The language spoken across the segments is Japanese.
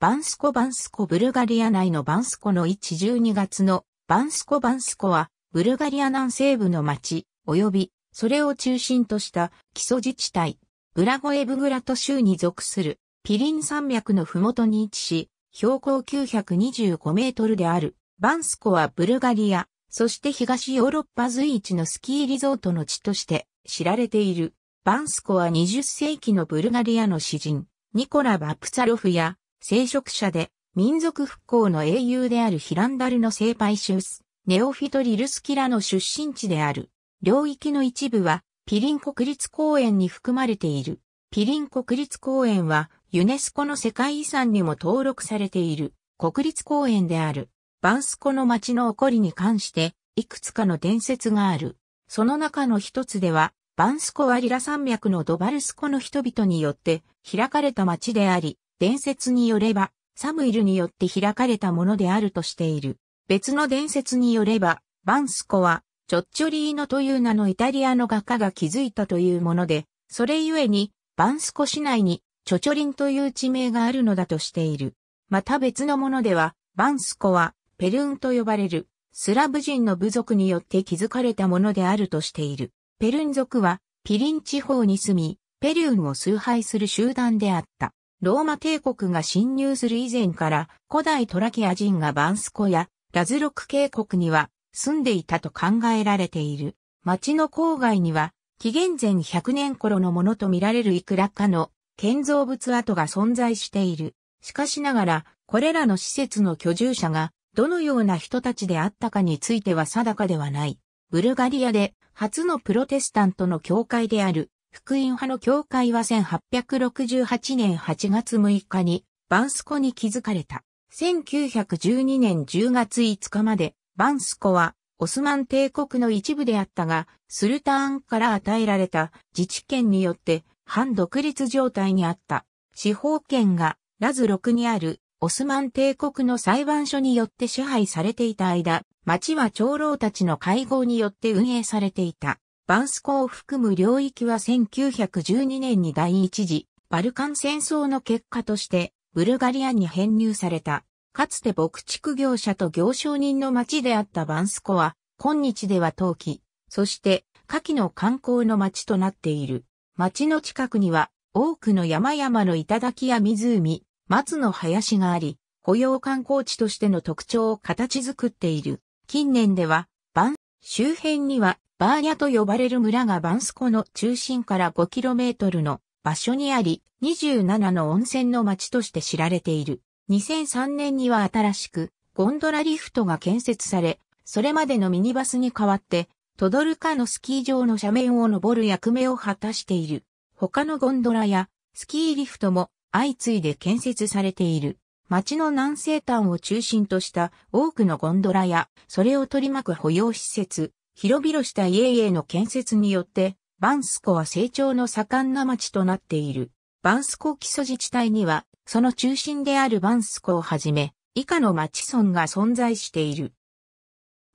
バンスコバンスコブルガリア内のバンスコの1 12月のバンスコバンスコはブルガリア南西部の町及びそれを中心とした基礎自治体ブラゴエブグラト州に属するピリン山脈のふもとに位置し標高925メートルであるバンスコはブルガリアそして東ヨーロッパ随一のスキーリゾートの地として知られているバンスコは20世紀のブルガリアの詩人ニコラ・バプツァロフや聖職者で、民族復興の英雄であるヒランダルの聖パイシース、ネオフィトリルスキラの出身地である。領域の一部は、ピリン国立公園に含まれている。ピリン国立公園は、ユネスコの世界遺産にも登録されている、国立公園である。バンスコの町の起こりに関して、いくつかの伝説がある。その中の一つでは、バンスコはリラ山脈のドバルスコの人々によって開かれた町であり、伝説によれば、サムイルによって開かれたものであるとしている。別の伝説によれば、バンスコは、チョッチョリーノという名のイタリアの画家が築いたというもので、それゆえに、バンスコ市内に、チョチョリンという地名があるのだとしている。また別のものでは、バンスコは、ペルーンと呼ばれる、スラブ人の部族によって築かれたものであるとしている。ペルン族は、ピリン地方に住み、ペルーンを崇拝する集団であった。ローマ帝国が侵入する以前から古代トラキア人がバンスコやラズロク渓谷には住んでいたと考えられている。町の郊外には紀元前100年頃のものとみられるいくらかの建造物跡が存在している。しかしながら、これらの施設の居住者がどのような人たちであったかについては定かではない。ブルガリアで初のプロテスタントの教会である福音派の教会は1868年8月6日にバンスコに築かれた。1912年10月5日までバンスコはオスマン帝国の一部であったが、スルターンから与えられた自治権によって反独立状態にあった。司法権がラズ6にあるオスマン帝国の裁判所によって支配されていた間、町は長老たちの会合によって運営されていた。バンスコを含む領域は1912年に第一次バルカン戦争の結果としてブルガリアに編入された。かつて牧畜業者と行商人の町であったバンスコは今日では陶器、そして夏季の観光の町となっている。町の近くには多くの山々の頂や湖、松の林があり、雇用観光地としての特徴を形作っている。近年では、バン周辺にはバーニャと呼ばれる村がバンスコの中心から 5km の場所にあり、27の温泉の町として知られている。2003年には新しくゴンドラリフトが建設され、それまでのミニバスに代わって、トドルカのスキー場の斜面を登る役目を果たしている。他のゴンドラやスキーリフトも相次いで建設されている。町の南西端を中心とした多くのゴンドラや、それを取り巻く保養施設、広々した家々の建設によって、バンスコは成長の盛んな町となっている。バンスコ基礎自治体には、その中心であるバンスコをはじめ、以下の町村が存在している。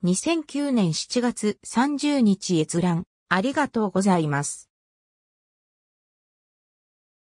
2009年7月30日閲覧、ありがとうございます。